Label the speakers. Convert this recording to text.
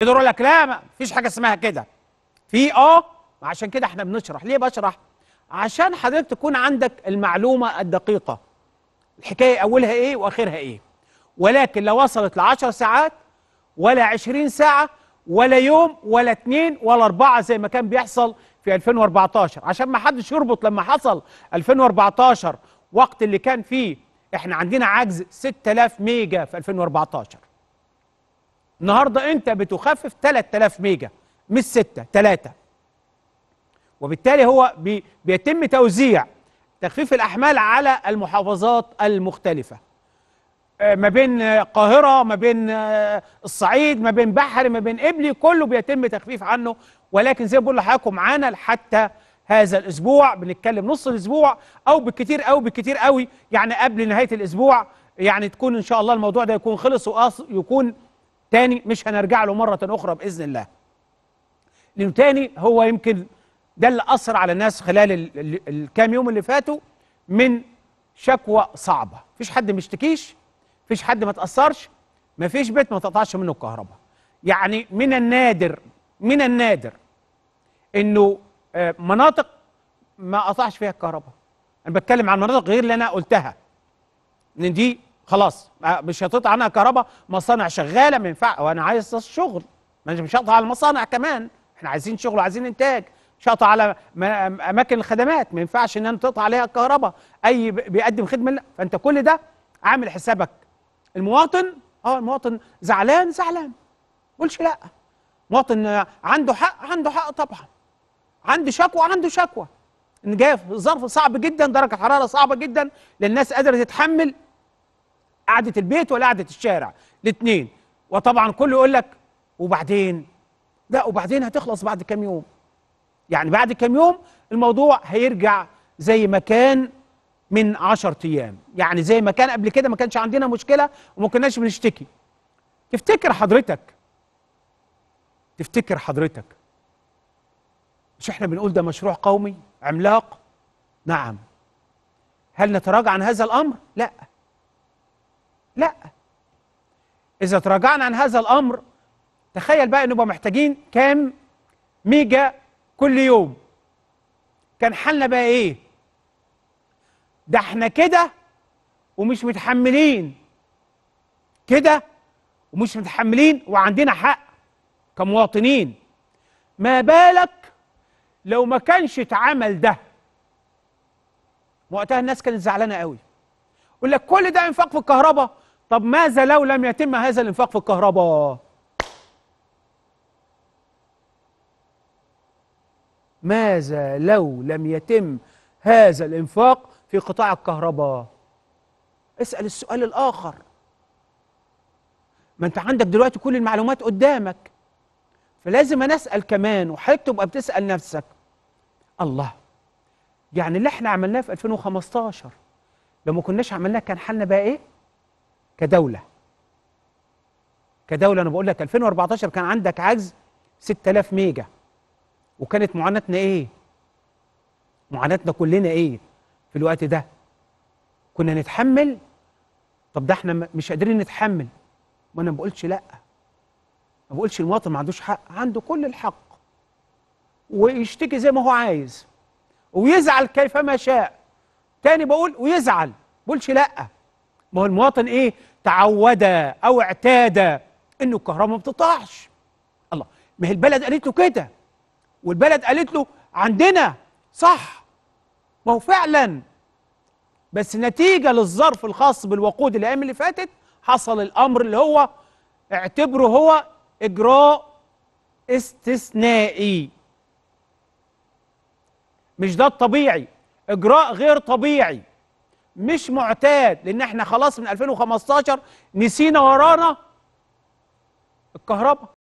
Speaker 1: يقدر يقول لك لا ما فيش حاجه اسمها كده في اه عشان كده احنا بنشرح ليه بشرح عشان حضرتك تكون عندك المعلومه الدقيقه الحكايه اولها ايه واخرها ايه ولكن لو وصلت ل 10 ساعات ولا 20 ساعه ولا يوم ولا اتنين ولا اربعه زي ما كان بيحصل في 2014 عشان ما حدش يربط لما حصل 2014 وقت اللي كان فيه احنا عندنا عجز 6000 ميجا في 2014 النهارده انت بتخفف 3000 ميجا مش 6 3 وبالتالي هو بي بيتم توزيع تخفيف الاحمال على المحافظات المختلفه آه، ما بين القاهره ما بين آه، الصعيد ما بين بحري ما بين ابلي كله بيتم تخفيف عنه ولكن زي ما بقول لحضراتكم معانا حتى هذا الاسبوع بنتكلم نص الاسبوع او بالكتير قوي بالكتير قوي يعني قبل نهايه الاسبوع يعني تكون ان شاء الله الموضوع ده يكون خلص ويكون تاني مش هنرجع له مرة أخرى بإذن الله لأنه تاني هو يمكن ده اللي أثر على الناس خلال الكام يوم اللي فاتوا من شكوى صعبة مفيش حد مشتكيش مفيش حد ما تأثرش مفيش بيت ما تقطعش منه الكهرباء يعني من النادر من النادر انه آه، مناطق ما قطعش فيها الكهرباء انا بتكلم عن مناطق غير اللي انا قلتها ان دي خلاص آه، مش هتقطع عنها كهرباء مصانع شغاله ما ينفع وانا عايز شغل مش هقطع على المصانع كمان احنا عايزين شغل وعايزين انتاج مش هقطع على اماكن الخدمات ما ينفعش ان انا تقطع عليها الكهرباء اي بيقدم خدمه فانت كل ده عامل حسابك المواطن اه المواطن زعلان زعلان قولش لا مواطن عنده حق عنده حق طبعا عنده شكوى عنده شكوى ان جاي في ظرف صعب جدا درجه حراره صعبه جدا للناس قادره تتحمل قعده البيت ولا قعده الشارع الاثنين وطبعا كله يقول لك وبعدين لا وبعدين هتخلص بعد كام يوم يعني بعد كام يوم الموضوع هيرجع زي ما كان من 10 ايام يعني زي ما كان قبل كده ما كانش عندنا مشكله وما كناش بنشتكي تفتكر حضرتك تفتكر حضرتك مش احنا بنقول ده مشروع قومي عملاق نعم هل نتراجع عن هذا الامر لا لا إذا تراجعنا عن هذا الأمر تخيل بقى نبقى محتاجين كام ميجا كل يوم كان حالنا بقى إيه ده احنا كده ومش متحملين كده ومش متحملين وعندنا حق كمواطنين ما بالك لو ما كانش اتعمل ده وقتها الناس كانت زعلانه قوي يقول لك كل ده انفاق في الكهرباء طب ماذا لو لم يتم هذا الانفاق في الكهرباء ماذا لو لم يتم هذا الانفاق في قطاع الكهرباء اسأل السؤال الآخر ما انت عندك دلوقتي كل المعلومات قدامك فلازم انا اسال كمان وحضرتك تبقى بتسأل نفسك الله يعني اللي احنا عملناه في 2015 لو ما كناش عملناه كان حالنا بقى ايه؟ كدولة كدولة أنا بقول لك 2014 كان عندك عجز 6000 ميجا وكانت معاناتنا إيه؟ معاناتنا كلنا إيه في الوقت ده؟ كنا نتحمل طب ده احنا مش قادرين نتحمل ما انا ما بقولش لا ما بقولش المواطن ما عندوش حق عنده كل الحق ويشتكي زي ما هو عايز ويزعل كيفما شاء تاني بقول ويزعل بقولش لا ما هو المواطن ايه تعود او اعتاد انه الكهرباء ما بتطلعش الله ما هي البلد قالت له كده والبلد قالت له عندنا صح ما هو فعلا بس نتيجة للظرف الخاص بالوقود الأيام اللي فاتت حصل الأمر اللي هو اعتبره هو إجراء استثنائي مش ده الطبيعي إجراء غير طبيعي مش معتاد لان احنا خلاص من 2015 نسينا ورانا الكهرباء